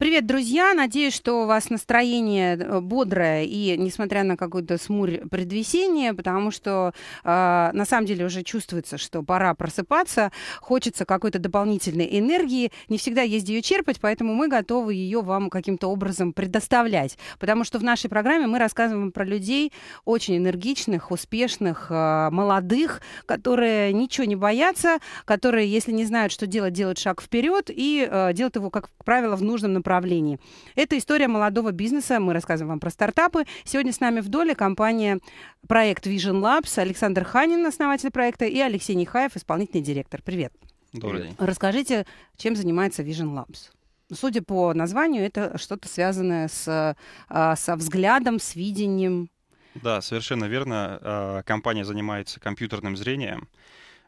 Привет, друзья! Надеюсь, что у вас настроение э, бодрое и, несмотря на какую-то смурь предвесения, потому что э, на самом деле уже чувствуется, что пора просыпаться, хочется какой-то дополнительной энергии, не всегда есть ее черпать, поэтому мы готовы ее вам каким-то образом предоставлять, потому что в нашей программе мы рассказываем про людей очень энергичных, успешных, э, молодых, которые ничего не боятся, которые, если не знают, что делать, делают шаг вперед и э, делают его, как правило, в нужном направлении направлении. Это история молодого бизнеса. Мы рассказываем вам про стартапы. Сегодня с нами в доле компания проект Vision Labs, Александр Ханин, основатель проекта, и Алексей Нехаев, исполнительный директор. Привет. Добрый день. Расскажите, чем занимается Vision Labs? Судя по названию, это что-то связанное с, а, со взглядом, с видением. Да, совершенно верно. А, компания занимается компьютерным зрением.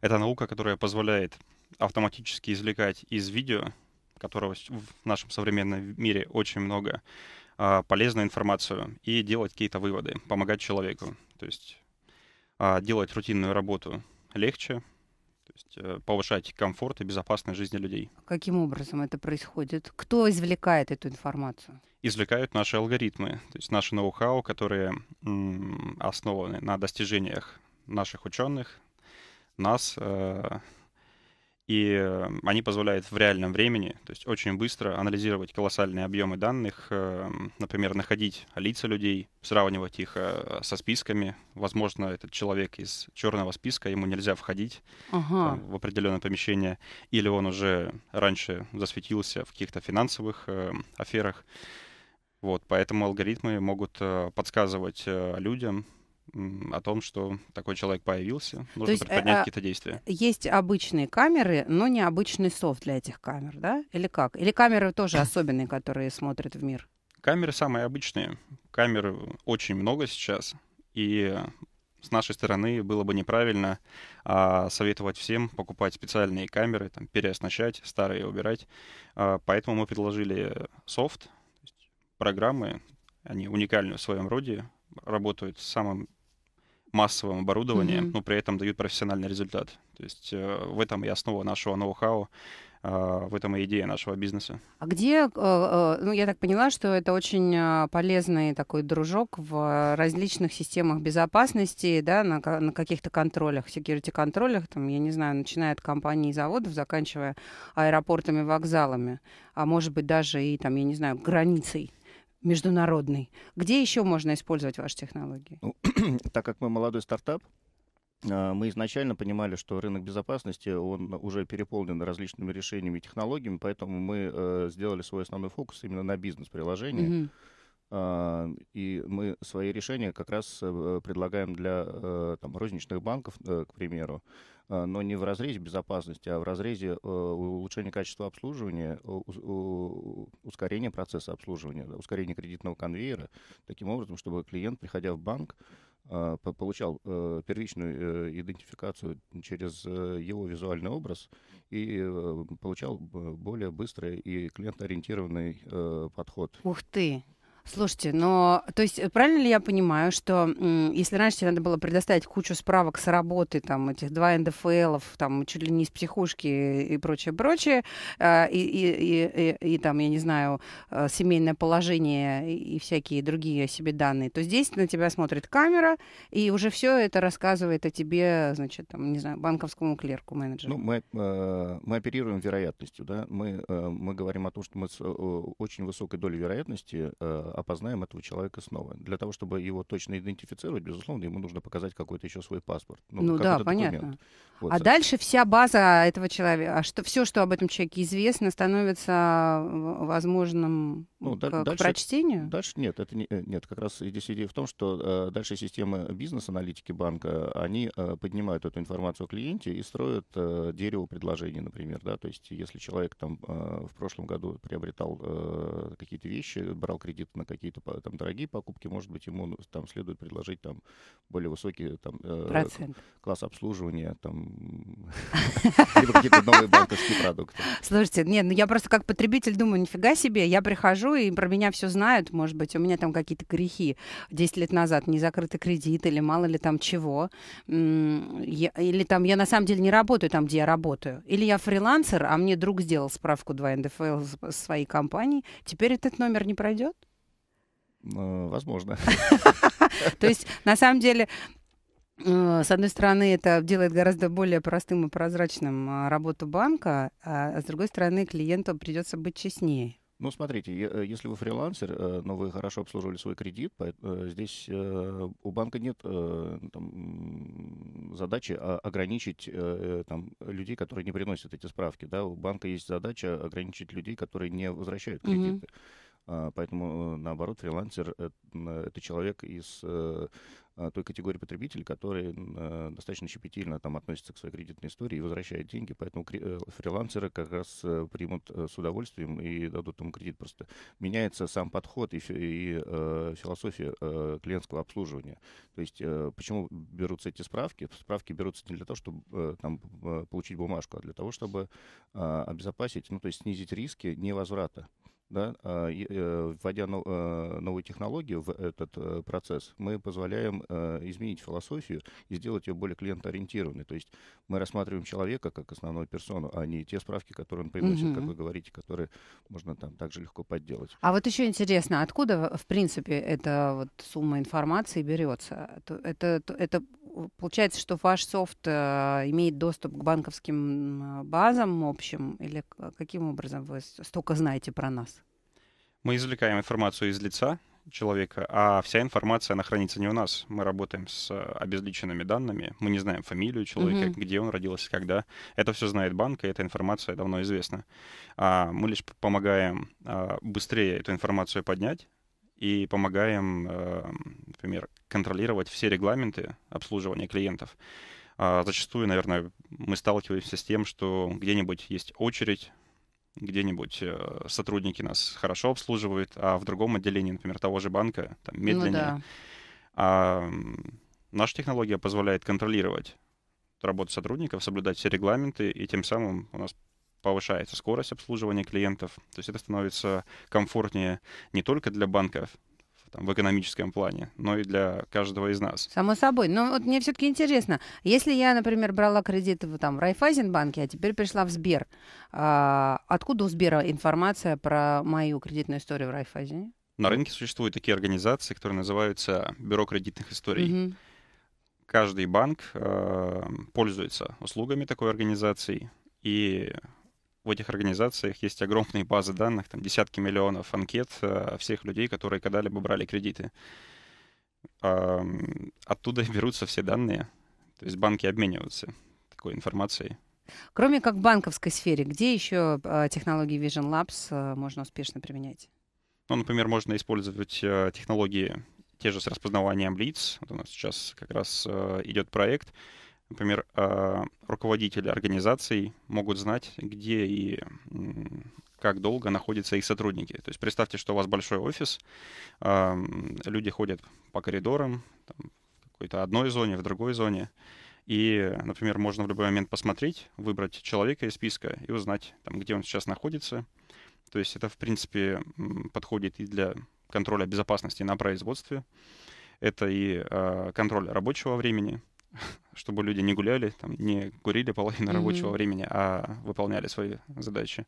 Это наука, которая позволяет автоматически извлекать из видео которого в нашем современном мире очень много, а, полезную информацию и делать какие-то выводы, помогать человеку. То есть а, делать рутинную работу легче, то есть э, повышать комфорт и безопасность жизни людей. А каким образом это происходит? Кто извлекает эту информацию? Извлекают наши алгоритмы, то есть наши ноу-хау, которые основаны на достижениях наших ученых, нас, э, и э, они позволяют в реальном времени, то есть очень быстро анализировать колоссальные объемы данных, эм, например, находить лица людей, сравнивать их э, со списками. Возможно, этот человек из черного списка, ему нельзя входить ага. там, в определенное помещение, или он уже раньше засветился в каких-то финансовых э, аферах. Вот, поэтому алгоритмы могут э, подсказывать людям, о том, что такой человек появился, нужно есть, э, предпринять э, какие-то действия. Есть обычные камеры, но не обычный софт для этих камер, да? Или как? Или камеры тоже особенные, которые смотрят в мир? Камеры самые обычные. Камер очень много сейчас. И с нашей стороны было бы неправильно а, советовать всем покупать специальные камеры, там, переоснащать, старые убирать. А, поэтому мы предложили софт, программы, они уникальны в своем роде, работают с самым массовым оборудованием, mm-hmm. но при этом дают профессиональный результат. То есть э, в этом и основа нашего ноу-хау, э, в этом и идея нашего бизнеса. А где, э, э, ну я так поняла, что это очень э, полезный такой дружок в различных системах безопасности, да, на, на каких-то контролях, security контролях, там, я не знаю, начиная от компаний и заводов, заканчивая аэропортами, вокзалами, а может быть даже и там, я не знаю, границей международный. Где еще можно использовать ваши технологии? Ну, так как мы молодой стартап, а, мы изначально понимали, что рынок безопасности, он уже переполнен различными решениями и технологиями, поэтому мы э, сделали свой основной фокус именно на бизнес-приложении. mm и мы свои решения как раз э, предлагаем для э, там, розничных банков, к примеру, а, но не в разрезе безопасности, а в разрезе э, улучшения качества обслуживания, э, ускорения процесса обслуживания, ускорения кредитного конвейера, таким образом, чтобы клиент, приходя в банк, а, получал э, первичную идентификацию через его визуальный образ и получал более быстрый и клиентоориентированный подход. Ух ты! Слушайте, но то есть э, правильно ли я понимаю, что если раньше тебе надо было предоставить кучу справок с работы, там этих два НДФЛов, там чуть ли не из психушки и прочее, прочее, э, и, и, и, и там, я не знаю, э, семейное положение и всякие другие о себе данные, то здесь на тебя смотрит камера, и уже все это рассказывает о тебе, значит, там, не знаю, банковскому клерку, менеджеру. Ну, мы, э, мы оперируем вероятностью, да, мы, э, мы говорим о том, что мы с э, очень высокой долей вероятности опознаем этого человека снова. Для того, чтобы его точно идентифицировать, безусловно, ему нужно показать какой-то еще свой паспорт. Ну, ну да, понятно. Документ. Вот, а так. дальше вся база этого человека, а что все, что об этом человеке известно, становится а, возможным ну, к, дальше, к прочтению? Дальше нет, это не, э, нет, как раз здесь идея в том, что э, дальше системы бизнес-аналитики банка, они э, поднимают эту информацию о клиенте и строят э, дерево предложений, например, да, то есть если человек там э, в прошлом году приобретал э, какие-то вещи, брал кредит на какие-то там дорогие покупки, может быть, ему ну, там следует предложить там более высокий там э, класс обслуживания, там либо какие-то новые банковские продукты. Слушайте, нет, ну я просто как потребитель думаю, нифига себе, я прихожу беру, и про меня все знают, может быть, у меня там какие-то грехи 10 лет назад, не закрытый кредит или мало ли там чего. Я, или там я на самом деле не работаю там, где я работаю. Или я фрилансер, а мне друг сделал справку 2 НДФЛ с своей компании. Теперь этот номер не пройдет? Ну, возможно. То есть, на самом деле, э, с одной стороны, это делает гораздо более простым и прозрачным а, работу банка, а, а с другой стороны, клиенту придется быть честнее. Ну, смотрите, э, если вы фрилансер, э, но вы хорошо обслужили свой кредит, э, здесь у банка нет ну, там, задачи а, ограничить там, людей, которые не приносят эти справки. Да? У банка есть задача ограничить людей, которые не возвращают кредиты. Mm-hmm. Поэтому, наоборот, фрилансер — это человек из а, той категории потребителей, которые а, достаточно щепетильно там относятся к своей кредитной истории и возвращают деньги, поэтому э, фрилансеры как раз э, примут э, с удовольствием и дадут ему кредит. Просто меняется сам подход и, и э, философия э, клиентского обслуживания. То есть э, почему берутся эти справки? Справки берутся не для того, чтобы э, там, получить бумажку, а для того, чтобы э, обезопасить, ну то есть снизить риски невозврата да, а, э, вводя э, новые технологии в этот э, процесс, мы позволяем изменить философию и сделать ее более клиентоориентированной. То есть мы рассматриваем человека как основную персону, а не те справки, которые он приносит, угу. как вы говорите, которые можно там также легко подделать. А вот еще интересно, откуда, в принципе, эта вот сумма информации берется? Это, это получается, что ваш софт имеет доступ к банковским базам общим, или каким образом вы столько знаете про нас? Мы извлекаем информацию из лица человека, а вся информация, она хранится не у нас. Мы работаем с э, обезличенными данными, мы не знаем фамилию человека, угу. где он родился, когда. Это все знает банк, и эта информация давно известна. А мы лишь помогаем а, быстрее эту информацию поднять, и помогаем, э, например, контролировать все регламенты обслуживания клиентов. А зачастую, наверное, мы сталкиваемся с тем, что где-нибудь есть очередь где-нибудь э, сотрудники нас хорошо обслуживают, а в другом отделении, например, того же банка, там ну медленнее. Ну, да. а, наша технология позволяет контролировать работу сотрудников, соблюдать все регламенты, и тем самым у нас повышается скорость обслуживания клиентов. То есть это становится комфортнее не только для банков, там, в экономическом плане, но и для каждого из нас. Само собой. Но вот мне все-таки интересно, если я, например, брала кредит в, там, в Райфайзенбанке, а теперь пришла в Сбер, а, откуда у Сбера информация про мою кредитную историю в Райфайзене? На рынке существуют такие организации, которые называются Бюро кредитных историй. Mm-hmm. Каждый банк э, пользуется услугами такой организации, и в этих организациях есть огромные базы данных, там десятки миллионов анкет э, всех людей, которые когда-либо брали кредиты. Оттуда берутся все данные, то есть банки обмениваются такой информацией. Кроме как в банковской сфере, где еще э, технологии Vision Labs э, можно успешно применять? Ну, например, можно использовать технологии те же с распознаванием лиц. Вот у нас сейчас как раз идет проект, например, э, руководители организаций могут знать, где и как долго находятся их сотрудники. То есть представьте, что у вас большой офис, э, люди ходят по коридорам, там, в какой-то одной зоне, в другой зоне. И, например, можно в любой момент посмотреть, выбрать человека из списка и узнать, там, где он сейчас находится. То есть это, в принципе, подходит и для контроля безопасности на производстве. Это и э, контроль рабочего времени. чтобы люди не гуляли, там, не курили половину mm-hmm. рабочего времени, а выполняли свои задачи.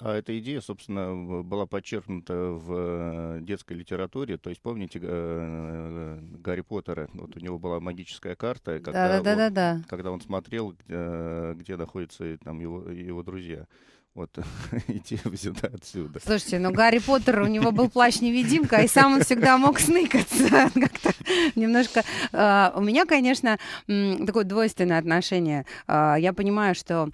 А эта идея, собственно, была подчеркнута в э, детской литературе. То есть, помните э, э, Гарри Поттера? Вот у него была магическая карта, когда, да, да, он, да, да, да. когда он смотрел, где находятся там, его, его друзья вот идти сюда отсюда. Слушайте, ну Гарри Поттер, у него был плащ-невидимка, и сам он всегда мог сныкаться как-то немножко. А, у меня, конечно, такое двойственное отношение. А, я понимаю, что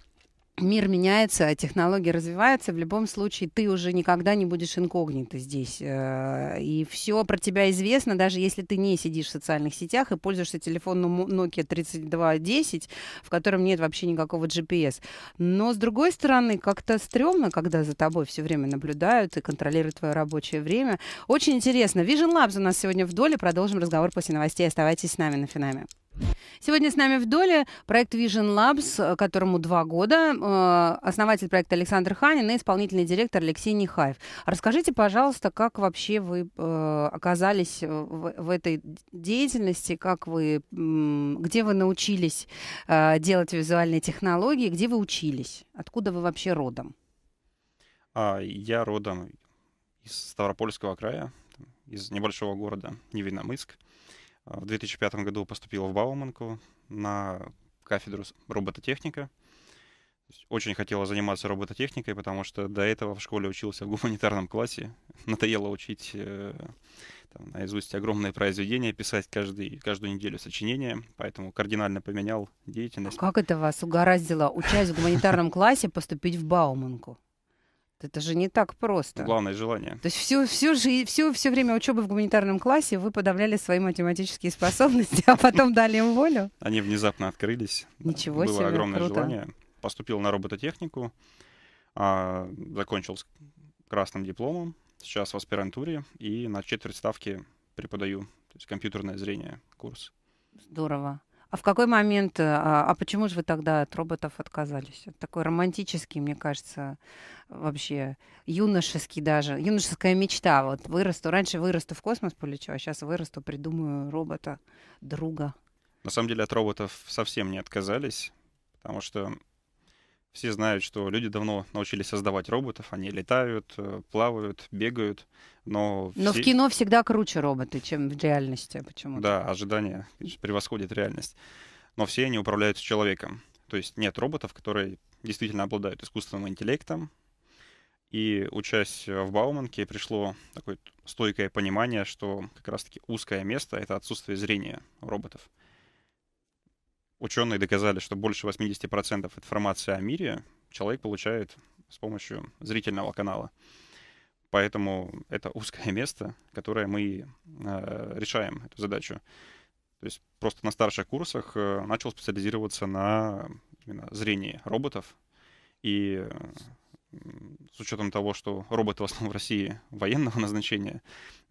мир меняется, технологии развиваются, в любом случае ты уже никогда не будешь инкогнито здесь. Э, и все про тебя известно, даже если ты не сидишь в социальных сетях и пользуешься телефоном Nokia 3210, в котором нет вообще никакого GPS. Но, с другой стороны, как-то стрёмно, когда за тобой все время наблюдают и контролируют твое рабочее время. Очень интересно. Vision Labs у нас сегодня в доле. Продолжим разговор после новостей. Оставайтесь с нами на Финаме. Сегодня с нами в доле проект Vision Labs, э, которому два года, э, основатель проекта Александр Ханин и исполнительный директор Алексей Нехаев. Расскажите, пожалуйста, как вообще вы э, оказались в этой деятельности, как вы, где вы научились делать визуальные технологии, где вы учились, откуда вы вообще родом? А, я родом из Ставропольского края, из небольшого города Невиномыск. В 2005 году поступила в Бауманку на кафедру робототехника. Очень хотела заниматься робототехникой, потому что до этого в школе учился в гуманитарном классе. Надоело учить э, там, наизусть огромные произведения, писать каждый, каждую неделю сочинения, поэтому кардинально поменял деятельность. А как это вас угораздило, учась в гуманитарном классе, поступить в Бауманку? Это же не так просто. Главное желание. То есть все все жизнь, всю, все время учебы в гуманитарном классе вы подавляли свои математические способности, а потом дали им волю? Они внезапно открылись. Ничего Было себе, Было огромное круто. желание. Поступил на робототехнику, а, закончил с красным дипломом, сейчас в аспирантуре и на четверть ставки преподаю. То есть компьютерное зрение, курс. Здорово. А в какой момент, а, а почему же вы тогда от роботов отказались? такой романтический, мне кажется, вообще юношеский даже, юношеская мечта. Вот вырасту, раньше вырасту в космос полечу, а сейчас вырасту, придумаю робота, друга. На самом деле от роботов совсем не отказались, потому что все знают, что люди давно научились создавать роботов, они летают, э, плавают, бегают, но... Но все... в кино всегда круче роботы, чем в реальности почему-то. Да, ожидания превосходят реальность. Но все они управляются человеком. То есть нет роботов, которые действительно обладают искусственным интеллектом. И учась э, в Бауманке, пришло такое стойкое понимание, что как раз-таки узкое место — это отсутствие зрения роботов. Ученые доказали, что больше 80% информации о мире человек получает с помощью зрительного канала. Поэтому это узкое место, которое мы э, решаем эту задачу. То есть просто на старших курсах э, начал специализироваться на именно зрении роботов. И э, с учетом того, что роботы в основном в России военного назначения,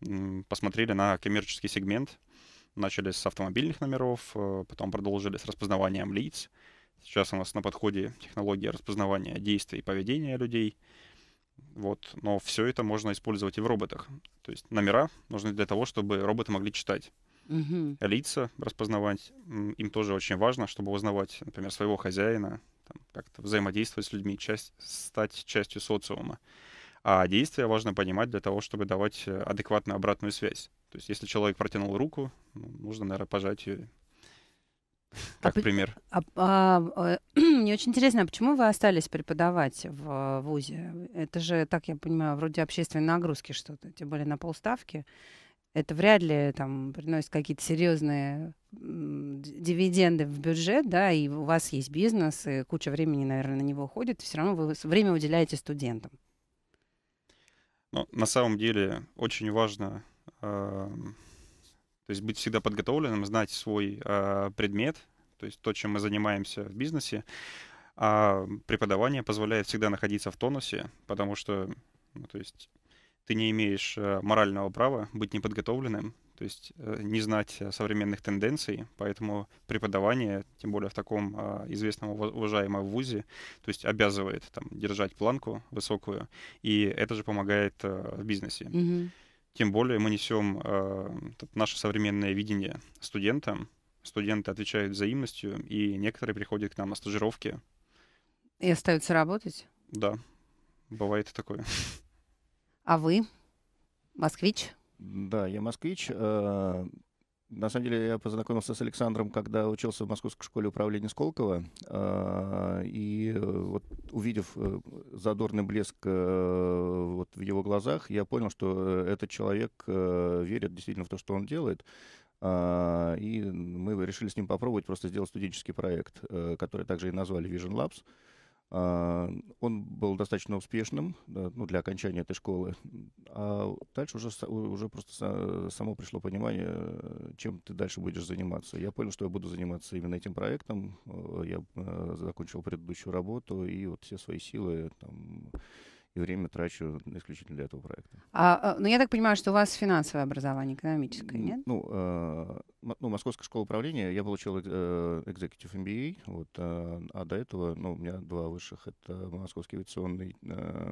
э, посмотрели на коммерческий сегмент – Начали с автомобильных номеров, э, потом продолжили с распознаванием лиц. Сейчас у нас на подходе технология распознавания действий и поведения людей. Вот. Но все это можно использовать и в роботах. То есть номера нужны для того, чтобы роботы могли читать. Угу. Лица распознавать. Им тоже очень важно, чтобы узнавать, например, своего хозяина, как-то взаимодействовать с людьми, часть, стать частью социума. А действия важно понимать для того, чтобы давать э, адекватную обратную связь. То есть, если человек протянул руку, нужно, наверное, пожать ее. А как а, пример. А, а, а, мне очень интересно, а почему вы остались преподавать в ВУЗе? Это же, так я понимаю, вроде общественной нагрузки что-то, тем более на полставки. Это вряд ли там приносит какие-то серьезные дивиденды в бюджет, да, и у вас есть бизнес, и куча времени, наверное, на него уходит, все равно вы время уделяете студентам. Ну, на самом деле очень важно Эм, то есть быть всегда подготовленным, знать свой э, предмет, то есть то, чем мы занимаемся в бизнесе. А преподавание позволяет всегда находиться в тонусе, потому что ну, то есть ты не имеешь э, морального права быть неподготовленным, то есть э, не знать современных тенденций, поэтому преподавание, тем более в таком известном уважаемом вузе, то есть обязывает там, держать планку высокую, и это же помогает в бизнесе. Mm-hmm тем более мы несем э, наше современное видение студентам. Студенты отвечают взаимностью, и некоторые приходят к нам на стажировки. И остаются работать? Да, бывает такое. А вы? Москвич? Да, я москвич. Э, на самом деле я познакомился с Александром, когда учился в Московской школе управления Сколково. А, и э, вот увидев э, задорный блеск э, вот в его глазах, я понял, что этот человек верит действительно в то, что он делает. А, и мы решили с ним попробовать просто сделать студенческий проект, который также и назвали Vision Labs. А, он был достаточно успешным ну, для окончания этой школы. А дальше уже, уже просто само пришло понимание, чем ты дальше будешь заниматься. Я понял, что я буду заниматься именно этим проектом. Э, я э, закончил предыдущую работу, и вот все свои силы там, и время трачу исключительно для этого проекта. А, а но ну, я так понимаю, что у вас финансовое образование, экономическое, нет? Ну, э, ну Московская школа управления, я получил э, executive MBA, вот, э, а до этого, ну, у меня два высших, это Московский авиационный, э,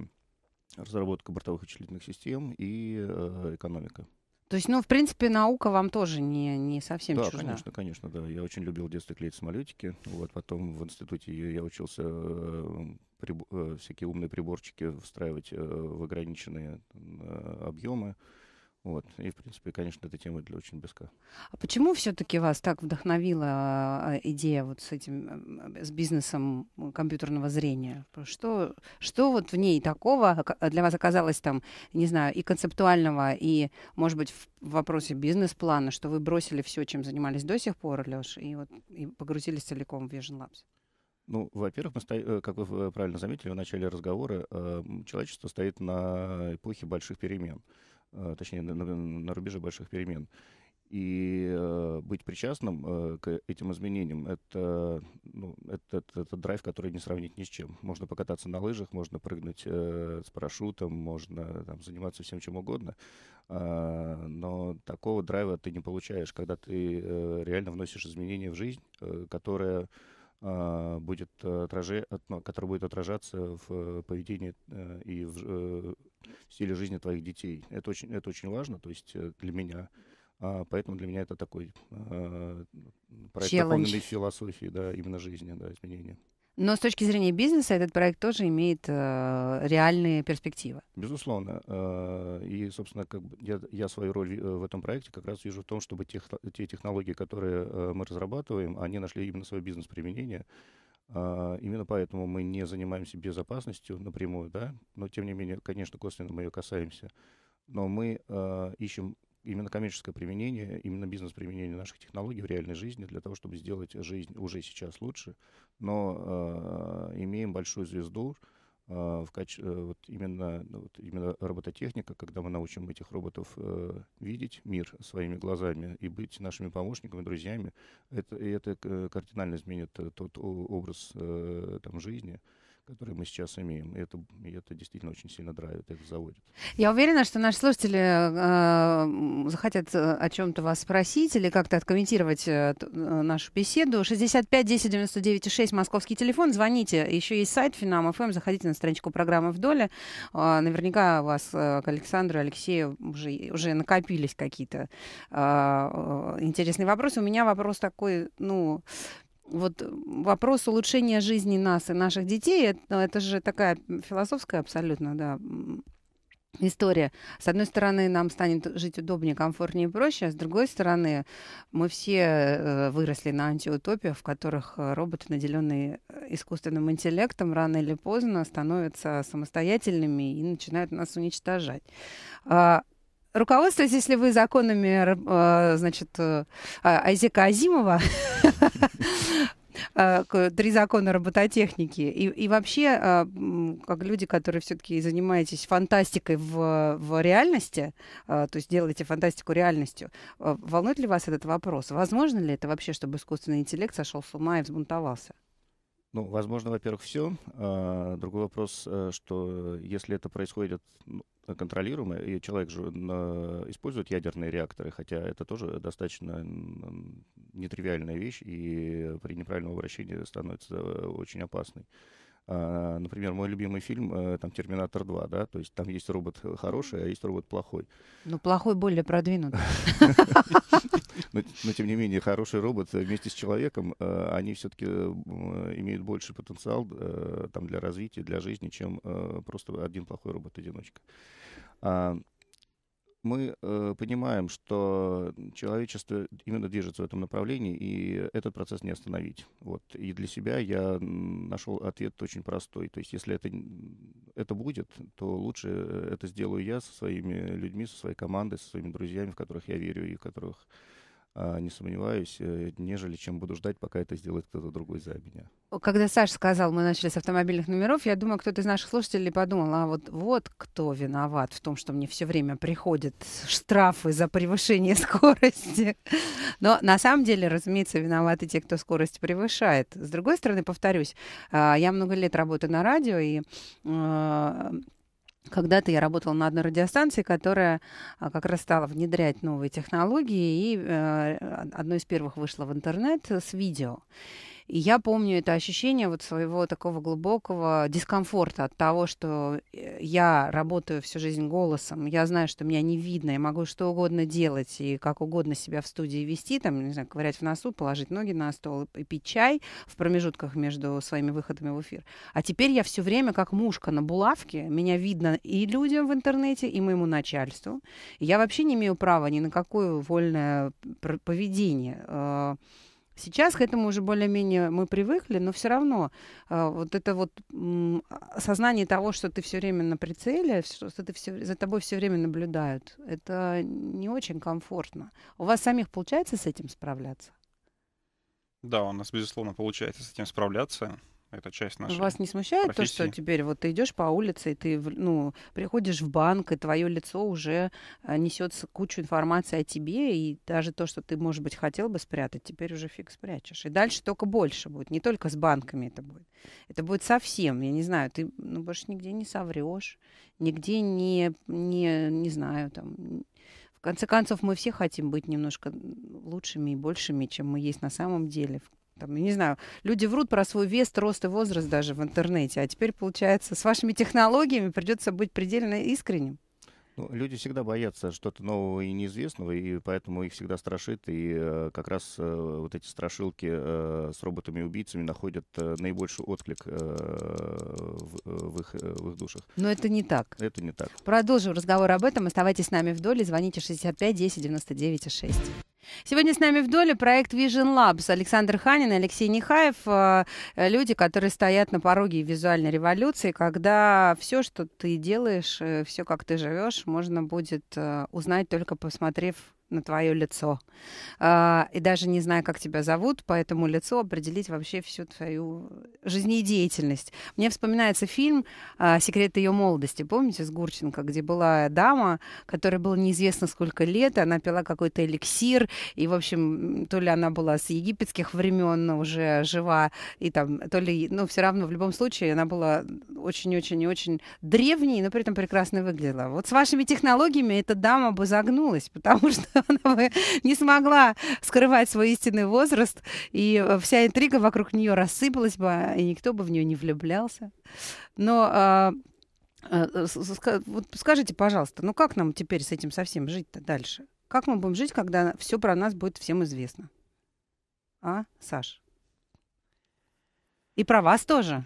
разработка бортовых вычислительных систем и э, экономика. То есть, ну, в принципе, наука вам тоже не, не совсем да, чужда. Да, конечно, конечно, да. Я очень любил в детстве клеить самолетики. Вот потом в институте я учился э, приб... Э, всякие умные приборчики встраивать э, в ограниченные объемы. Вот. И, в принципе, конечно, эта тема для очень близка. А почему все-таки вас так вдохновила а, идея вот с этим, с бизнесом компьютерного зрения? Что, что вот в ней такого а, для вас оказалось там, не знаю, и концептуального, и, может быть, в вопросе бизнес-плана, что вы бросили все, чем занимались до сих пор, Леш, и, вот, и погрузились целиком в Vision Labs? Ну, во-первых, мы э, как вы э, правильно заметили в начале разговора, э, человечество стоит на эпохе больших перемен. Э, точнее, на, на рубеже больших перемен. И э, быть причастным э, к этим изменениям это, ну, это, это, это драйв, который не сравнить ни с чем. Можно покататься на лыжах, можно прыгнуть э, с парашютом, можно там, заниматься всем чем угодно. Э, но такого драйва ты не получаешь, когда ты э, реально вносишь изменения в жизнь, э, которая а, будет э, отражать, который будет отражаться в э, поведении э, и в стиле жизни твоих детей. Это очень, это очень важно, то есть для меня. А, поэтому для меня это такой а, проект, наполненный философии, да, именно жизни, да, изменения. Но с точки зрения бизнеса этот проект тоже имеет э, реальные перспективы. Безусловно. Э, и, собственно, как бы я, я свою роль э, в этом проекте как раз вижу в том, чтобы тех, те технологии, которые э, мы разрабатываем, они нашли именно свое бизнес-применение. именно поэтому мы не занимаемся безопасностью напрямую, да, но тем не менее, конечно, косвенно мы ее касаемся. Но мы э, ищем именно коммерческое применение, именно бизнес-применение наших технологий в реальной жизни для того, чтобы сделать жизнь уже сейчас лучше. Но э, имеем большую звезду э, в каче... Э, вот именно, ну, вот именно робототехника, когда мы научим этих роботов э, видеть мир своими глазами и быть нашими помощниками, друзьями, это, и это э, кардинально изменит э, тот образ э, там, жизни, которые мы сейчас имеем. И это, и это действительно очень сильно драйвит, это заводит. Я уверена, что наши слушатели э, захотят э, о чем-то вас спросить или как-то откомментировать э, э нашу беседу. 65 10 99 6 московский телефон. Звоните. Еще есть сайт Финам ФМ. Эм». Заходите на страничку программы «Вдоль». Э, наверняка у вас э, к Александру и Алексею уже, уже накопились какие-то э, э интересные вопросы. У меня вопрос такой, ну, вот э, вопрос улучшения жизни нас и наших детей, это, ну, это же такая философская абсолютно, да, история. С одной стороны, нам станет жить удобнее, комфортнее и проще, а с другой стороны, мы все э, выросли на антиутопиях, в которых э, роботы, наделенные искусственным интеллектом, рано или поздно становятся самостоятельными и начинают нас уничтожать. А, руководствуйтесь, если вы законами, э, значит, э, а, Айзека Азимова, э, три закона робототехники. И, и вообще, как люди, которые все-таки занимаетесь фантастикой в, в реальности, то есть делаете фантастику реальностью, волнует ли вас этот вопрос? Возможно ли это вообще, чтобы искусственный интеллект сошел с ума и взбунтовался? Ну, возможно, во-первых, все. А, другой вопрос, э, что если это происходит ну, контролируемо, и человек же э, использует ядерные реакторы, хотя это тоже достаточно нетривиальная вещь, и при неправильном обращении становится э, очень опасной. А, например, мой любимый фильм э, там «Терминатор 2», да, то есть там есть робот э, хороший, а есть робот плохой. Ну, плохой более продвинут Но, тем не менее, хороший робот э, вместе с человеком, они все-таки имеют больше потенциал там, для развития, для жизни, чем просто один плохой робот-одиночка. А, мы э, понимаем, что человечество именно движется в этом направлении, и этот процесс не остановить. Вот. И для себя я нашел ответ очень простой. То есть если это, это будет, то лучше э, это сделаю я со своими людьми, со своей командой, со своими друзьями, в которых я верю и в которых а, не сомневаюсь, э, нежели чем буду ждать, пока это сделает кто-то другой за меня. Когда Саша сказал, мы начали с автомобильных номеров, я думаю, кто-то из наших слушателей подумал, а вот, вот кто виноват в том, что мне все время приходят штрафы за превышение скорости. Но на самом деле, разумеется, виноваты те, кто скорость превышает. С другой стороны, повторюсь, а, я много лет работаю на радио, и э, когда-то я работала на одной радиостанции, которая а, как раз стала внедрять новые технологии, и э, одно из первых вышло в интернет с видео. И я помню это ощущение вот своего такого глубокого дискомфорта от того, что э, я работаю всю жизнь голосом, я знаю, что меня не видно, я могу что угодно делать и как угодно себя в студии вести, там, не знаю, ковырять в носу, положить ноги на стол и пить чай в промежутках между своими выходами в эфир. А теперь я все время как мушка на булавке, меня видно и людям в интернете, и моему начальству. И я вообще не имею права ни на какое вольное поведение. Э, Сейчас к этому уже более-менее мы привыкли, но все равно э, вот это вот м, сознание того, что ты все время на прицеле, что ты все, за тобой все время наблюдают, это не очень комфортно. У вас самих получается с этим справляться? Да, у нас, безусловно, получается с этим справляться. Это часть нашей Вас не смущает профессии? то, что теперь вот ты идешь по улице, и ты ну, приходишь в банк, и твое лицо уже а, несет кучу информации о тебе, и даже то, что ты, может быть, хотел бы спрятать, теперь уже фиг спрячешь. И дальше только больше будет, не только с банками это будет. Это будет совсем, я не знаю, ты ну, больше нигде не соврешь, нигде не, не, не знаю, там, в конце концов, мы все хотим быть немножко лучшими и большими, чем мы есть на самом деле. Там, не знаю, люди врут про свой вес, рост и возраст даже в интернете. А теперь, получается, с вашими технологиями придется быть предельно искренним. Ну, люди всегда боятся что-то нового и неизвестного, и поэтому их всегда страшит. И э, как раз э, вот эти страшилки э, с роботами-убийцами находят э, наибольший отклик э, в, э, в, их, э, в их душах. Но это не так. Это не так. Продолжим разговор об этом. Оставайтесь с нами в доле. Звоните 65 10 99 6. Сегодня с нами в доле проект Vision Labs. Александр Ханин и Алексей Нехаев. Э, э, люди, которые стоят на пороге визуальной революции, когда все, что ты делаешь, э, все, как ты живешь, можно будет узнать только посмотрев на твое лицо. А, и даже не знаю, как тебя зовут, по этому лицу определить вообще всю твою жизнедеятельность. Мне вспоминается фильм а, «Секреты ее молодости». Помните, с Гурченко, где была дама, которой было неизвестно сколько лет, она пила какой-то эликсир, и, в общем, то ли она была с египетских времен уже жива, и там, то ли, ну, все равно, в любом случае, она была очень-очень-очень древней, но при этом прекрасно выглядела. Вот с вашими технологиями эта дама бы загнулась, потому что она бы не смогла скрывать свой истинный возраст, и э, вся интрига вокруг нее рассыпалась бы, а, и никто бы в нее не влюблялся. Но а, а, э, вот скажите, пожалуйста, ну как нам теперь с этим совсем жить-то дальше? Как мы будем жить, когда все про нас будет всем известно? А, Саш? И про вас тоже.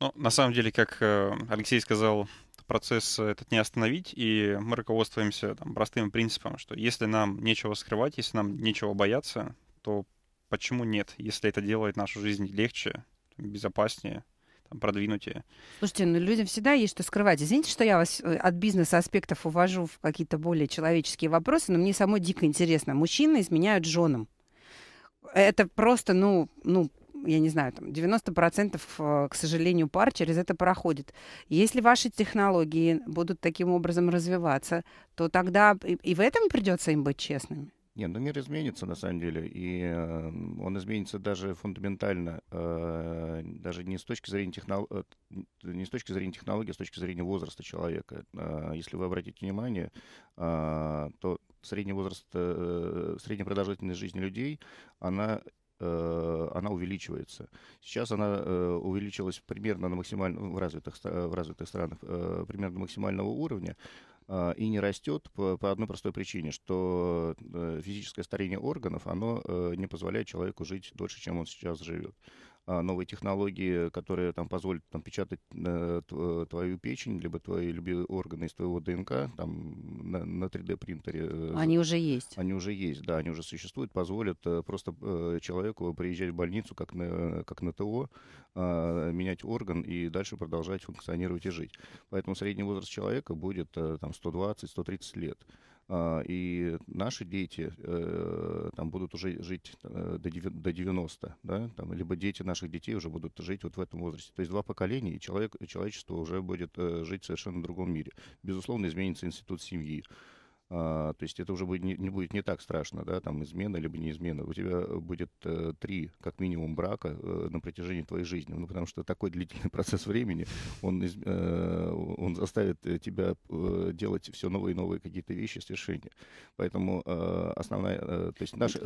Ну, на самом деле, как э, Алексей сказал процесс э, этот не остановить, и мы руководствуемся там, простым принципом, что если нам нечего скрывать, если нам нечего бояться, то почему нет, если это делает нашу жизнь легче, безопаснее, там, продвинутее. Слушайте, ну людям всегда есть что скрывать. Извините, что я вас э, от бизнес-аспектов увожу в какие-то более человеческие вопросы, но мне самой дико интересно. Мужчины изменяют женам. Это просто, ну, ну, я не знаю, там 90% э, к сожалению, пар через это проходит. Если ваши технологии будут таким образом развиваться, то тогда и, и в этом придется им быть честными. Нет, ну мир изменится на самом деле, и э, он изменится даже фундаментально, э, даже не с точки зрения технол... Э, не с точки зрения технологии, а с точки зрения возраста человека. Э, если вы обратите внимание, э, то средний возраст, э, средняя продолжительность жизни людей, она Э, она увеличивается. Сейчас она э, увеличилась примерно на максимально в развитых, в развитых странах э, примерно максимального уровня а, и не растет по, по одной простой причине, что физическое старение органов, оно не позволяет человеку жить дольше, чем он сейчас живет. А, новые технологии, которые там позволят там, печатать э, твою печень, либо твои любые органы из твоего ДНК там, на, на 3D-принтере. Э, они уже есть. Они уже есть, да, они уже существуют, позволят э, просто человеку приезжать в больницу как на, как на ТО, а, менять орган и дальше продолжать функционировать и жить. Поэтому средний возраст человека будет там 120-130 лет. А, и наши дети э, там будут уже жить э, до 90, да, там, либо дети наших детей уже будут жить вот в этом возрасте. То есть два поколения, и человек, человечество уже будет э, жить в совершенно другом мире. Безусловно, изменится институт семьи. А, то есть это уже будет, не, не будет не так страшно, да, там измена либо не измена У тебя будет э, три, как минимум, брака э, на протяжении твоей жизни, ну, потому что такой длительный процесс времени, он, э, он заставит э, тебя э, делать все новые и новые какие-то вещи, свершения. Поэтому э, основная, э, то есть наша...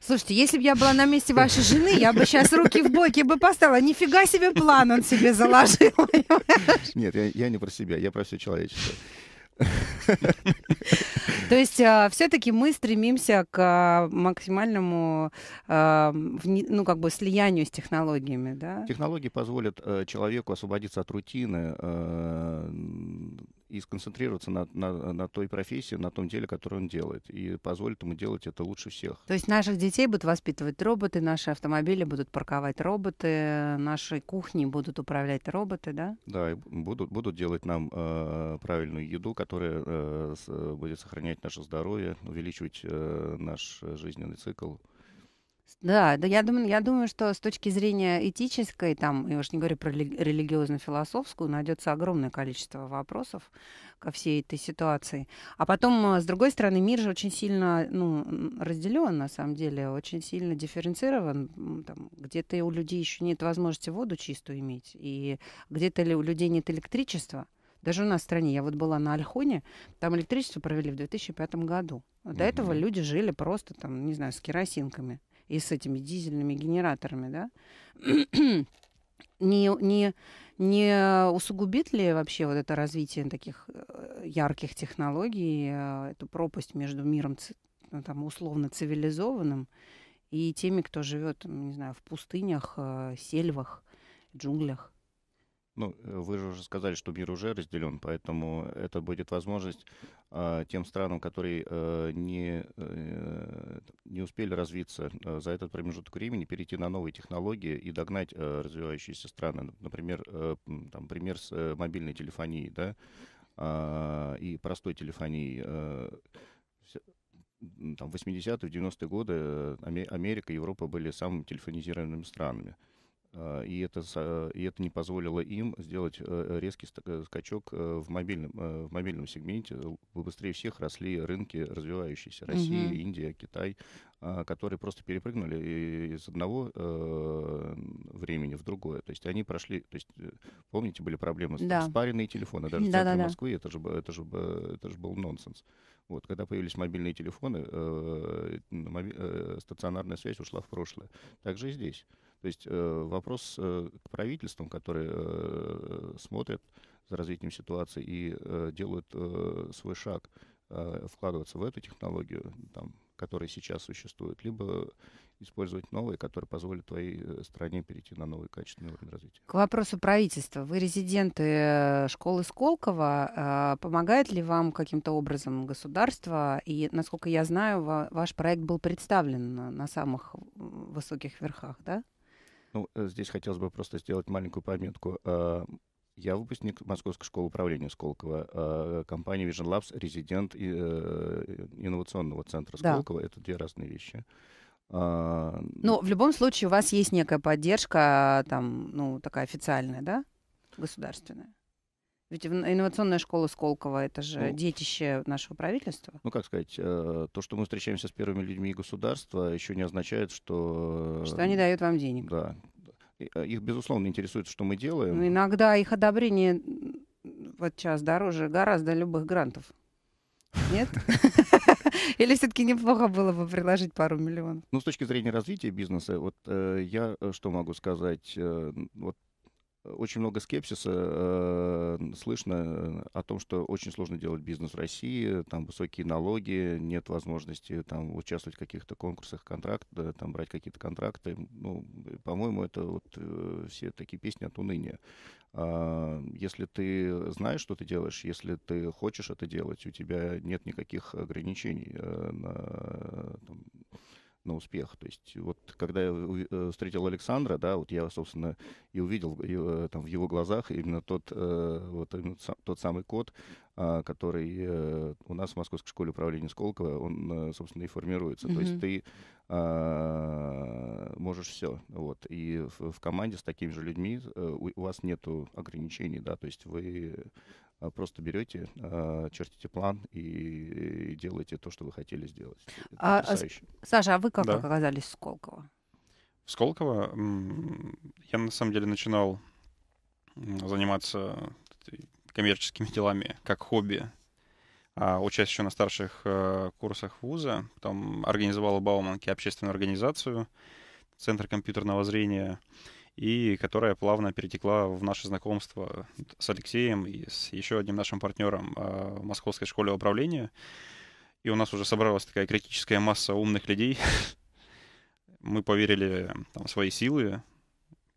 Слушайте, если бы я была на месте вашей жены, я бы сейчас руки в боки бы поставила. Нифига себе план он себе заложил. Нет, я, я не про себя, я про все человечество. То есть а, все-таки мы стремимся к а, максимальному а, ну, как бы слиянию с технологиями, да? Технологии позволят э, человеку освободиться от рутины, э, и сконцентрироваться на, на, на той профессии, на том деле, которое он делает, и позволит ему делать это лучше всех. То есть наших детей будут воспитывать роботы, наши автомобили будут парковать роботы, наши кухни будут управлять роботы, да? Да, и будут, будут делать нам э, правильную еду, которая э, будет сохранять наше здоровье, увеличивать э, наш жизненный цикл. Да, да, я думаю, я думаю, что с точки зрения этической, там, я уж не говорю про религиозно-философскую, найдется огромное количество вопросов ко всей этой ситуации. А потом, э, с другой стороны, мир же очень сильно ну, разделен, на самом деле, очень сильно дифференцирован. Там, где-то у людей еще нет возможности воду чистую иметь, и где-то ли у людей нет электричества. Даже у нас в стране, я вот была на Альхоне, там электричество провели в 2005 году. До угу. этого люди жили просто там, не знаю, с керосинками и с этими дизельными генераторами, да? не, не, не усугубит ли вообще вот это развитие таких э, ярких технологий, э, эту пропасть между миром ну, там, условно цивилизованным и теми, кто живет, не знаю, в пустынях, э, сельвах, джунглях? Ну, э, вы же уже сказали, что мир уже разделен, поэтому это будет возможность э, тем странам, которые э, не, э, не успели развиться э, за этот промежуток времени, перейти на новые технологии и догнать э, развивающиеся страны. Например, э, там, пример с э, мобильной телефонией да, э, и простой телефонией. Э, там, 80-е, 90-е годы э, Америка и Европа были самыми телефонизированными странами. А, и это, и это не позволило им сделать э, резкий э, скачок э, в мобильном, в мобильном сегменте. Быстрее всех росли рынки развивающиеся. Россия, угу. Индия, Китай, а, которые просто перепрыгнули из одного времени в другое. То есть они прошли, то есть помните, были проблемы с да. спаренные телефоны, даже да, в центре да, Москвы, это же, это, же, это же был нонсенс. Вот, когда появились мобильные телефоны, стационарная связь ушла в прошлое. Так же и здесь. То есть э, вопрос э, к правительствам, которые э, смотрят за развитием ситуации и э, делают э, свой шаг э, вкладываться в эту технологию, там, которые сейчас существует, либо использовать новые, которые позволят твоей э, стране перейти на новый качественный уровень развития. К вопросу правительства. Вы резиденты э, школы Сколково. А, помогает ли вам каким-то образом государство? И, насколько я знаю, ваш проект был представлен на самых высоких верхах, да? Ну, э, здесь хотелось бы просто сделать маленькую пометку. Э, я выпускник Московской школы управления Сколково, э, компания Vision Labs, резидент инновационного центра Сколково. Да. Это две разные вещи. А, ну, в любом случае, у вас есть некая поддержка, там, ну, такая официальная, да, государственная? Ведь инновационная школа Сколково — это же ну, детище нашего правительства. Ну, как сказать, э, то, что мы встречаемся с первыми людьми государства, еще не означает, что... Э, что они дают вам денег. Да. Э, их, безусловно, интересует, что мы делаем. Но ну, иногда их одобрение вот сейчас дороже гораздо любых грантов. Нет? Или все-таки неплохо было бы приложить пару миллионов? Ну, с точки зрения развития бизнеса, вот э, я что могу сказать? Э, вот очень много скепсиса э, слышно о том, что очень сложно делать бизнес в России, там высокие налоги, нет возможности там участвовать в каких-то конкурсах, контракт, да, там брать какие-то контракты. Ну, по-моему, это вот э, все такие песни от уныния. А, если ты знаешь, что ты делаешь, если ты хочешь это делать, у тебя нет никаких ограничений э, на э, там, на успех. То есть вот когда я э, встретил Александра, да, вот я, собственно, и увидел его, э, там, в его глазах именно тот, э, вот, именно тот самый код, а, который э, у нас в Московской школе управления Сколково, он, э, собственно, и формируется. Mm-hmm. То есть ты а, можешь все. Вот. И в, команде с такими же людьми э, у, вас нет ограничений, да, то есть вы а, просто берете, чертите план и, делаете то, что вы хотели сделать. а, Саша, а вы как да. оказались в Сколково? В Сколково я на самом деле начинал заниматься коммерческими делами как хобби, а, учась еще на старших э, курсах вуза. Потом организовала Бауманки общественную организацию, Центр компьютерного зрения, и которая плавно перетекла в наше знакомство с Алексеем и с еще одним нашим партнером а, в Московской школе управления. И у нас уже собралась такая критическая масса умных людей. Мы поверили там, в свои силы,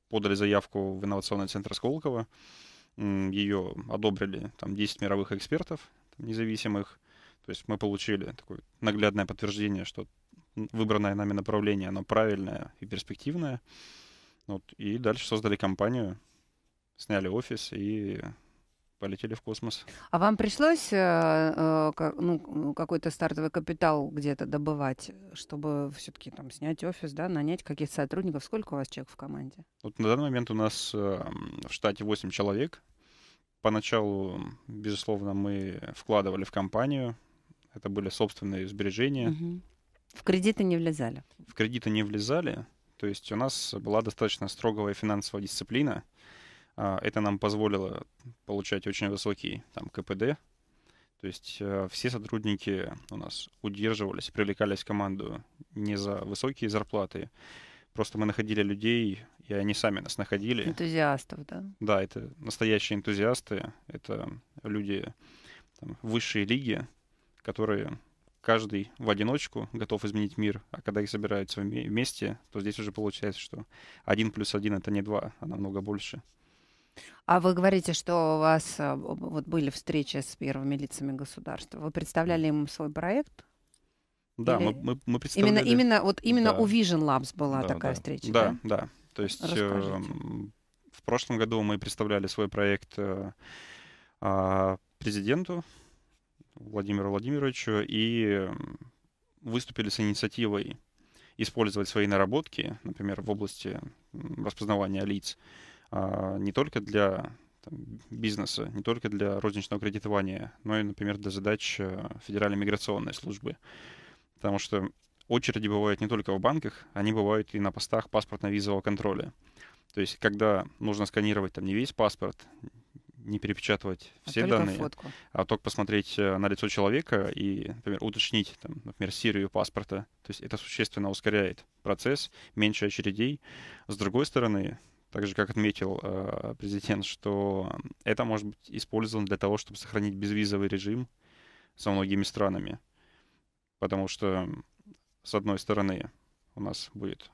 подали заявку в инновационный центр Сколково ее одобрили там 10 мировых экспертов независимых. То есть мы получили такое наглядное подтверждение, что выбранное нами направление, оно правильное и перспективное. Вот, и дальше создали компанию, сняли офис и полетели в космос. А вам пришлось э, э, ну, какой-то стартовый капитал где-то добывать, чтобы все-таки там снять офис, да, нанять каких-то сотрудников? Сколько у вас человек в команде? Вот на данный момент у нас э, в штате 8 человек. Поначалу, безусловно, мы вкладывали в компанию. Это были собственные сбережения. Угу. В кредиты не влезали? В кредиты не влезали. То есть у нас была достаточно строговая финансовая дисциплина а, это нам позволило получать очень высокий там, КПД. То есть э, все сотрудники у нас удерживались, привлекались в команду не за высокие зарплаты. Просто мы находили людей, и они сами нас находили. Энтузиастов, да? Да, это настоящие энтузиасты. Это люди там, высшей лиги, которые каждый в одиночку готов изменить мир, а когда их собираются вместе, то здесь уже получается, что один плюс один это не два, а намного больше. А вы говорите, что у вас э, вот были встречи с первыми лицами государства. Вы представляли им свой проект? Да, Или... мы, мы, мы представляли. Именно, именно, вот именно да. у Vision Labs была да, такая да. встреча, да? Да, да. То есть э, в прошлом году мы представляли свой проект э, а, президенту Владимиру Владимировичу и выступили с инициативой использовать свои наработки, например, в области распознавания лиц, а, не только для там, бизнеса, не только для розничного кредитования, но и, например, для задач а, Федеральной миграционной службы. Потому что очереди бывают не только в банках, они бывают и на постах паспортно-визового контроля. То есть, когда нужно сканировать там не весь паспорт, не перепечатывать а все а данные, фотку. а только посмотреть на лицо человека и, например, уточнить, там, например, серию паспорта. То есть это существенно ускоряет процесс, меньше очередей. С другой стороны, также как отметил э, президент, что это может быть использовано для того, чтобы сохранить безвизовый режим со многими странами. Потому что, с одной стороны, у нас будет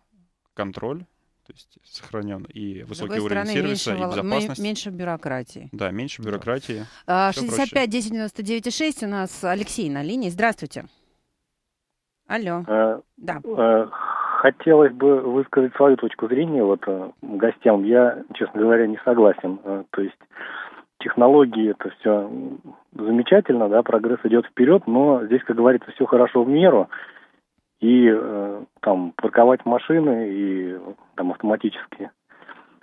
контроль, то есть сохранен и высокий уровень стороны, сервиса, меньше, и безопасность. Меньше бюрократии. Да, меньше бюрократии. Да. 65 10 99 6 у нас Алексей на линии. Здравствуйте. Алло. А, да. А, Хотелось бы высказать свою точку зрения вот э, гостям. Я, честно говоря, не согласен. Э, то есть технологии это все замечательно, да, прогресс идет вперед, но здесь, как говорится, все хорошо в меру. И э, там парковать машины и там автоматические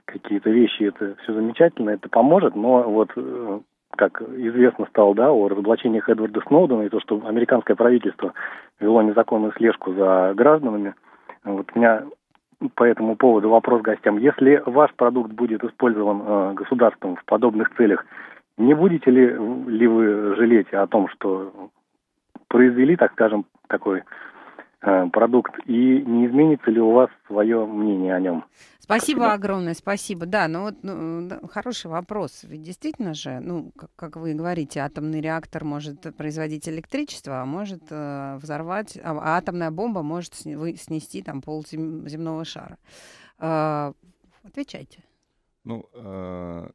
какие-то вещи, это все замечательно, это поможет, но вот как известно стало, да, о разоблачениях Эдварда Сноудена и то, что американское правительство вело незаконную слежку за гражданами – вот у меня по этому поводу вопрос гостям. Если ваш продукт будет использован э, государством в подобных целях, не будете ли, э, ли вы жалеть о том, что произвели, так скажем, такой Э, продукт и не изменится ли у вас свое мнение о нем. Спасибо, спасибо. огромное, спасибо. Да, ну вот ну, хороший вопрос. Ведь действительно же, ну, как, как вы говорите, атомный реактор может производить электричество, а может э, взорвать, а, а атомная бомба может снести там пол земного шара. Э, отвечайте. Ну, э,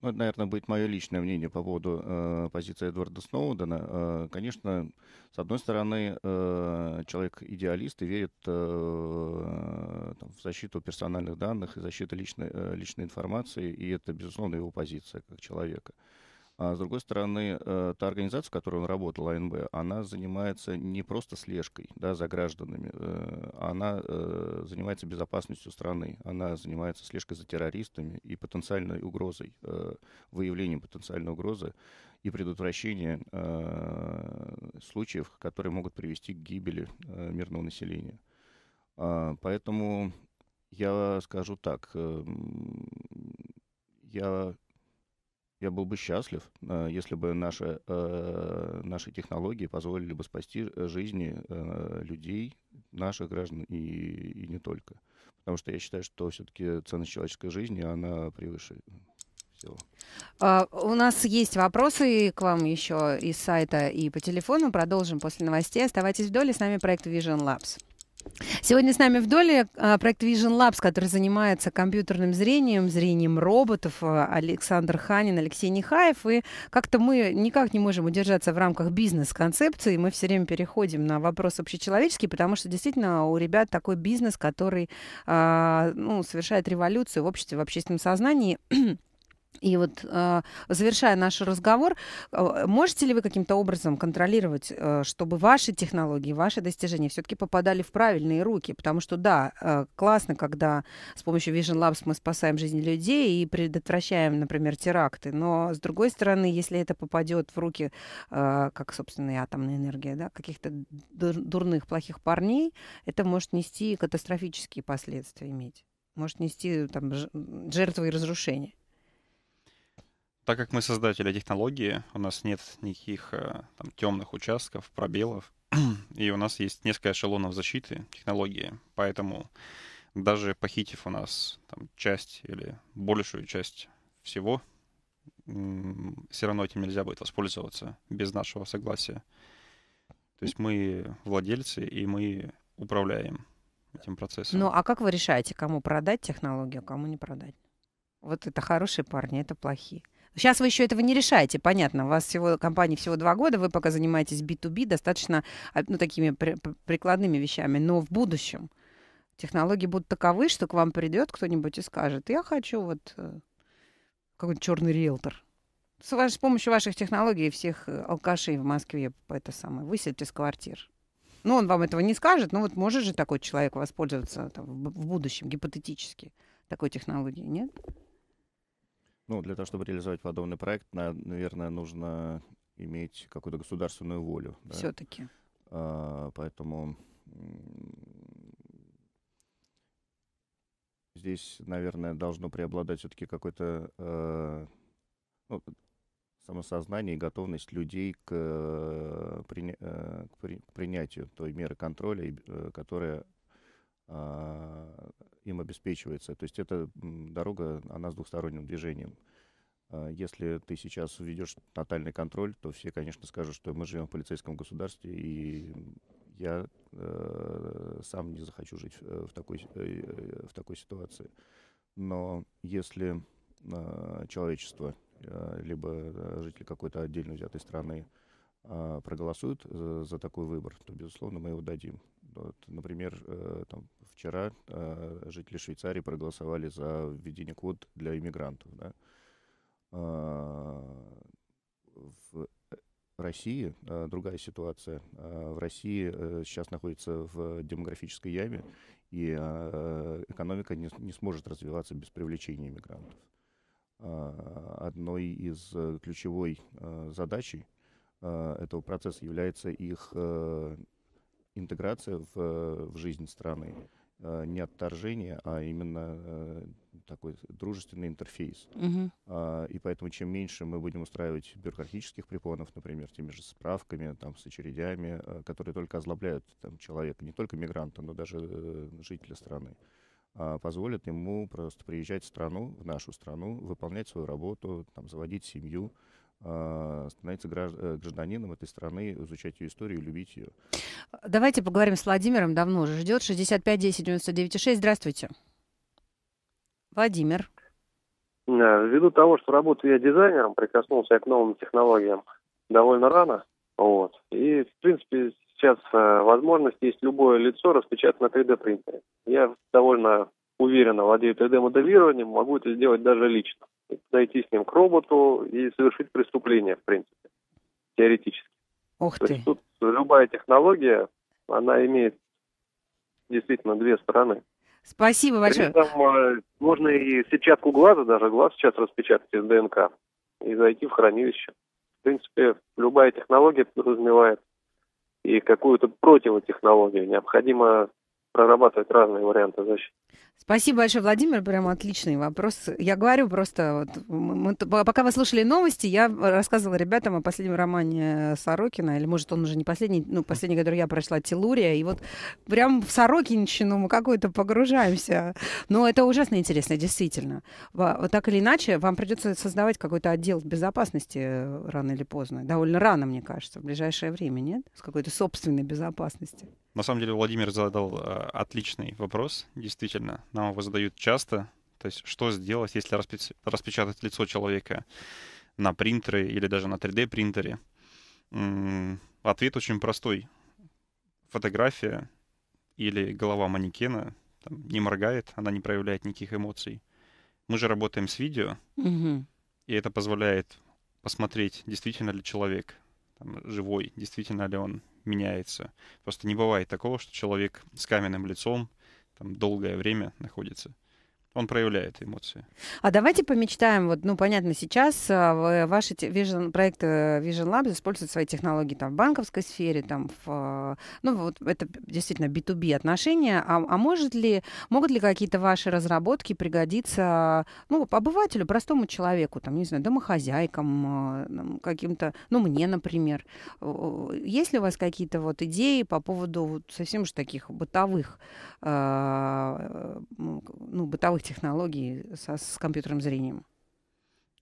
ну, это, наверное, будет мое личное мнение по поводу э, позиции Эдварда Сноудена. Э, конечно, с одной стороны, э, человек идеалист и верит э, там, в защиту персональных данных и защиту личной, э, личной информации, и это, безусловно, его позиция как человека. А с другой стороны, э, та организация, в которой он работал, АНБ, она занимается не просто слежкой да, за гражданами, э, она э, занимается безопасностью страны, она занимается слежкой за террористами и потенциальной угрозой, выявлением потенциальной угрозы и предотвращение случаев, которые могут привести к гибели мирного населения. А, поэтому я скажу так, эм, я я был бы счастлив, э, если бы наши, э, наши технологии позволили бы спасти э, жизни людей, наших граждан и, и не только. Потому что я считаю, что все-таки ценность человеческой жизни, она превыше всего. А, у нас есть вопросы к вам еще из сайта и по телефону. Продолжим после новостей. Оставайтесь в доле с нами проект Vision Labs. Сегодня с нами в доле а, проект Vision Labs, который занимается компьютерным зрением, зрением роботов, а, Александр Ханин, Алексей Нехаев. И как-то мы никак не можем удержаться в рамках бизнес-концепции. Мы все время переходим на вопрос общечеловеческий, потому что действительно у ребят такой бизнес, который а, ну, совершает революцию в обществе, в общественном сознании. И вот э, завершая наш разговор, э, можете ли вы каким-то образом контролировать, э, чтобы ваши технологии, ваши достижения все-таки попадали в правильные руки? Потому что да, классно, когда с помощью Vision Labs мы спасаем жизни людей и предотвращаем, например, теракты. Но с другой стороны, если это попадет в руки, как, собственно, и атомная энергия, да, каких-то дурных, плохих парней, это может нести катастрофические последствия иметь. Может нести там, жертвы и разрушения так как мы создатели технологии, у нас нет никаких э, там, темных участков, пробелов, и у нас есть несколько эшелонов защиты технологии, поэтому даже похитив у нас там, часть или большую часть всего, все равно этим нельзя будет воспользоваться без нашего согласия. То есть мы владельцы, и мы управляем этим процессом. Ну, а как вы решаете, кому продать технологию, а кому не продать? Вот это хорошие парни, это плохие. Сейчас вы еще этого не решаете, понятно. У вас всего компании всего два года, вы пока занимаетесь B2B достаточно а, ну, такими при, прикладными вещами. Но в будущем технологии будут таковы, что к вам придет кто-нибудь и скажет, я хочу вот э, какой-нибудь черный риэлтор. С, ваш, с помощью ваших технологий всех э, алкашей в Москве это самое выселить из квартир. Ну, он вам этого не скажет, но вот может же такой человек воспользоваться там, в будущем, гипотетически, такой технологией, нет? Ну, для того, чтобы реализовать подобный проект, наверное, нужно иметь какую-то государственную волю. Да? Все-таки. А, поэтому здесь, наверное, должно преобладать все-таки какое-то э, ну, самосознание и готовность людей к, э, э, к, принятию той меры контроля, которая а, им обеспечивается. То есть эта дорога, она с двухсторонним движением. А, если ты сейчас введешь тотальный контроль, то все, конечно, скажут, что мы живем в полицейском государстве, и я э, сам не захочу жить в э, такой, э, в такой ситуации. Но если э, человечество, э, либо жители какой-то отдельно взятой страны э, проголосуют за, за такой выбор, то, безусловно, мы его дадим. Вот, например, э, там, вчера э, жители Швейцарии проголосовали за введение квот для иммигрантов. Да? Э, в России э, другая ситуация. Э, в России э, сейчас находится в демографической яме, и э, экономика не, не сможет развиваться без привлечения иммигрантов. Э, одной из э, ключевой э, задачей э, этого процесса является их э, интеграция в, э, в жизнь страны. Э, не отторжение, а именно э, такой дружественный интерфейс. Угу. и поэтому чем меньше мы будем устраивать бюрократических препонов, например, теми же справками, там, с очередями, э, которые только озлобляют там, человека, не только мигранта, но даже жителя страны, а, позволят ему просто приезжать в страну, в нашу страну, выполнять свою работу, там, заводить семью, а, становиться э, гражданином этой страны, изучать ее историю любить ее. Давайте поговорим с Владимиром, давно уже ждет. 65 10 99 6. Здравствуйте. Владимир. Ввиду того, что работаю я дизайнером, прикоснулся я к новым технологиям довольно рано. Вот. И, в принципе, сейчас э, возможность есть любое лицо распечатать на 3D принтере. Я довольно уверенно владею 3D моделированием, могу это сделать даже лично зайти с ним к роботу и совершить преступление, в принципе, теоретически. Ух ты. То есть тут любая технология, она имеет действительно две стороны. Спасибо большое. При этом, э, можно и сетчатку глаза, даже глаз сейчас распечатать из ДНК и зайти в хранилище. В принципе, любая технология подразумевает и какую-то противотехнологию. Необходимо прорабатывать разные варианты защиты. Спасибо большое, Владимир. Прям отличный вопрос. Я говорю просто, вот, мы, пока вы слушали новости, я рассказывала ребятам о последнем романе Сорокина, или, может, он уже не последний, ну, последний, который я прочла, Телурия, и вот прям в Сорокинщину мы какую-то погружаемся. Но это ужасно интересно, действительно. Вот так или иначе, вам придется создавать какой-то отдел безопасности э, рано или поздно. Довольно рано, мне кажется, в ближайшее время, нет? С какой-то собственной безопасности. На самом деле Владимир задал э, отличный вопрос, действительно. Нам его задают часто. То есть что сделать, если распи- распечатать лицо человека на принтере или даже на 3D-принтере? М-м- ответ очень простой. Фотография или голова манекена там, не моргает, она не проявляет никаких эмоций. Мы же работаем с видео, угу. и это позволяет посмотреть, действительно ли человек там, живой, действительно ли он меняется. Просто не бывает такого, что человек с каменным лицом там долгое время находится он проявляет эмоции. А давайте помечтаем. Вот, ну, понятно, сейчас э, ваши Vision, проект э, Vision Labs использует свои технологии там, в банковской сфере, там, в, э, ну, вот это действительно B2B отношения. А, а может ли, могут ли какие-то ваши разработки пригодиться ну, обывателю, простому человеку, там, не знаю, домохозяйкам, каким-то, ну, мне, например. Есть ли у вас какие-то вот идеи по поводу вот совсем же таких бытовых, ну, бытовых технологий со, с компьютерным зрением?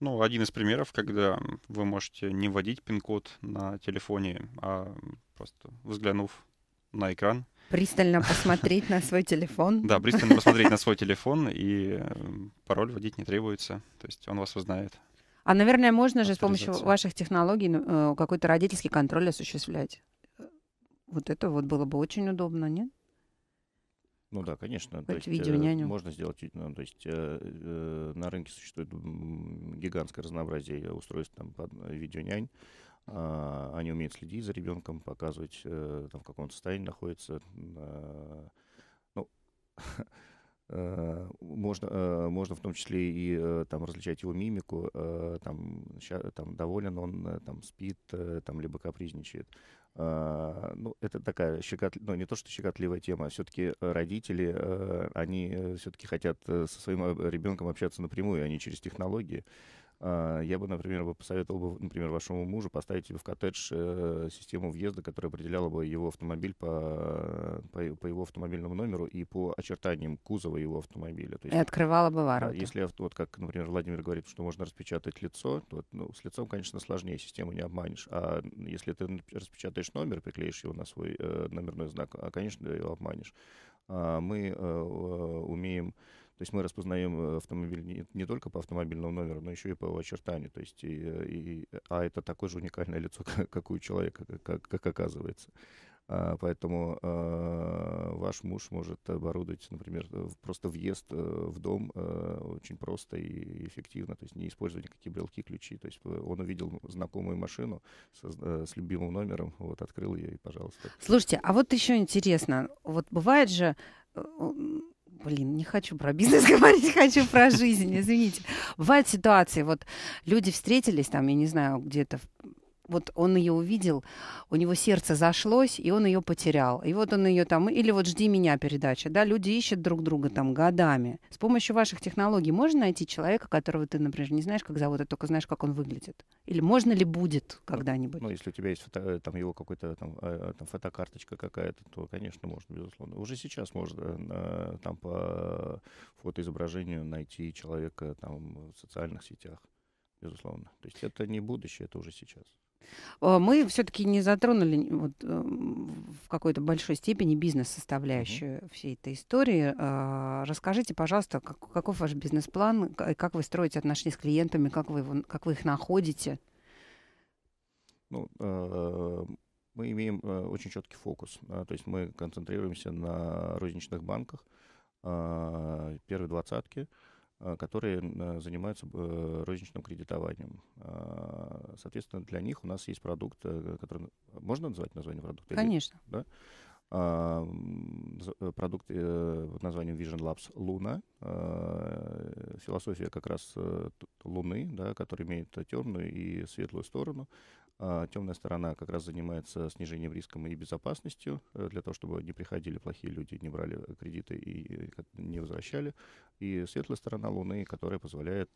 Ну, один из примеров, когда вы можете не вводить пин-код на телефоне, а просто взглянув на экран. Пристально посмотреть на свой телефон. Да, пристально посмотреть на свой телефон, и э, пароль вводить не требуется. То есть он вас узнает. А, наверное, можно же с помощью ваших технологий ну, э, какой-то родительский контроль осуществлять. Э, вот это вот было бы очень удобно, нет? Ну да, конечно. То есть, видеоняню. Э, можно сделать, ну, то есть э, э, на рынке существует гигантское разнообразие устройств там под видеонянь. Э, а, они умеют следить за ребенком, показывать, э, там, в каком состоянии находится. А, ну, э, ну, можно, э, можно в том числе и э, там различать его мимику, там, ща, там доволен он, там спит, там либо капризничает. А, ну, это такая щекотливая, ну, не то, что щекотливая тема, а все-таки родители, э, они э, все-таки хотят э, со своим ребенком общаться напрямую, а не через технологии. А, я бы, например, посоветовал бы, например, вашему мужу поставить в коттедж э, систему въезда, которая определяла бы его автомобиль по, по, по его автомобильному номеру и по очертаниям кузова его автомобиля. То есть, и открывала бы а, ворота. Если, вот как, например, Владимир говорит, что можно распечатать лицо, то ну, с лицом, конечно, сложнее, систему не обманешь. А если ты распечатаешь номер, приклеишь его на свой э, номерной знак, а, конечно, его обманешь. Мы э, умеем то есть мы распознаем э, автомобиль не, не только по автомобильному номеру, но еще и по его очертанию. То есть, и, и, а это такое же уникальное лицо, как, как у человека, как, как оказывается. А, поэтому а, ваш муж может оборудовать, например, э, просто въезд э, в дом а, очень просто и эффективно, то есть не используя никакие брелки, ключи. То есть он увидел знакомую машину со, с любимым номером, вот открыл ее и, пожалуйста. Слушайте, а вот еще интересно, вот бывает же блин, не хочу про бизнес говорить, хочу про жизнь, извините. Бывают ситуации, вот люди встретились там, я не знаю, где-то вот он ее увидел, у него сердце зашлось, и он ее потерял. И вот он ее там, или вот «Жди меня» передача, да, люди ищут друг друга там годами. С помощью ваших технологий можно найти человека, которого ты, например, не знаешь, как зовут, а только знаешь, как он выглядит? Или можно ли будет ну, когда-нибудь? Ну, если у тебя есть фото, э, там его какой-то там, э, э, там фотокарточка какая-то, то, конечно, можно, безусловно. Уже сейчас можно там по фотоизображению найти человека там в социальных сетях. Безусловно. То есть это не будущее, это уже сейчас. А, мы все-таки не затронули вот, в какой-то большой степени бизнес-составляющую mm-hmm. всей этой истории. А, расскажите, пожалуйста, как, каков ваш бизнес-план, как вы строите отношения с клиентами, как вы, его, как вы их находите? Ну, а, мы имеем очень четкий фокус. То есть мы концентрируемся на розничных банках, первой двадцатке – а, которые занимаются э, розничным кредитованием. А, соответственно, для них у нас есть продукт, э, который... Можно назвать название продукта? Конечно. Или, да? А, э, продукт э, под названием Vision Labs Луна э, Философия как раз Луны, да, которая имеет темную и светлую сторону. А, Темная сторона как раз занимается снижением риска и безопасностью, для того, чтобы не приходили плохие люди, не брали кредиты и не возвращали. И светлая сторона Луны, которая позволяет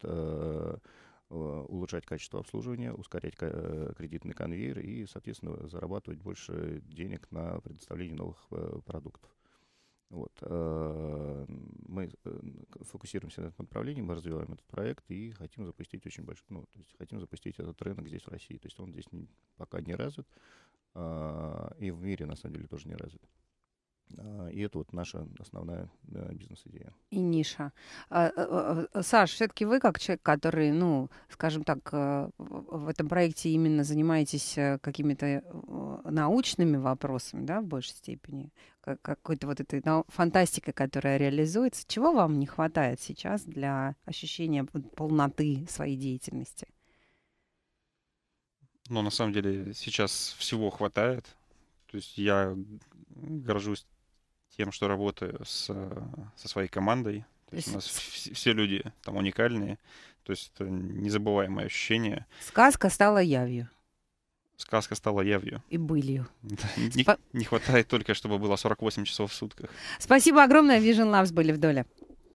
Э, улучшать качество обслуживания, ускорять э, кредитный конвейер и, соответственно, зарабатывать больше денег на предоставление новых э, продуктов. Вот. Мы фокусируемся на этом направлении, мы развиваем этот проект и хотим запустить очень большой, ну, то есть хотим запустить этот рынок здесь, в России. То есть он здесь пока не развит, и в мире, на самом деле, тоже не развит. А, и это вот наша основная бизнес-идея. И ниша. А, э, э, э, Саш, все-таки вы как человек, который, ну, скажем так, в этом проекте именно занимаетесь какими-то научными вопросами, да, в большей степени, какой-то вот этой ну, фантастикой, которая реализуется, чего вам не хватает сейчас для ощущения полноты своей деятельности? Ну, на самом деле, сейчас всего хватает. То есть я горжусь тем, что работаю с, со своей командой. То есть у нас все люди там уникальные. То есть это незабываемое ощущение. Сказка стала явью. Сказка стала явью. И былью. Не, Спа... не хватает только, чтобы было 48 часов в сутках. Спасибо огромное. Vision Labs были в доле.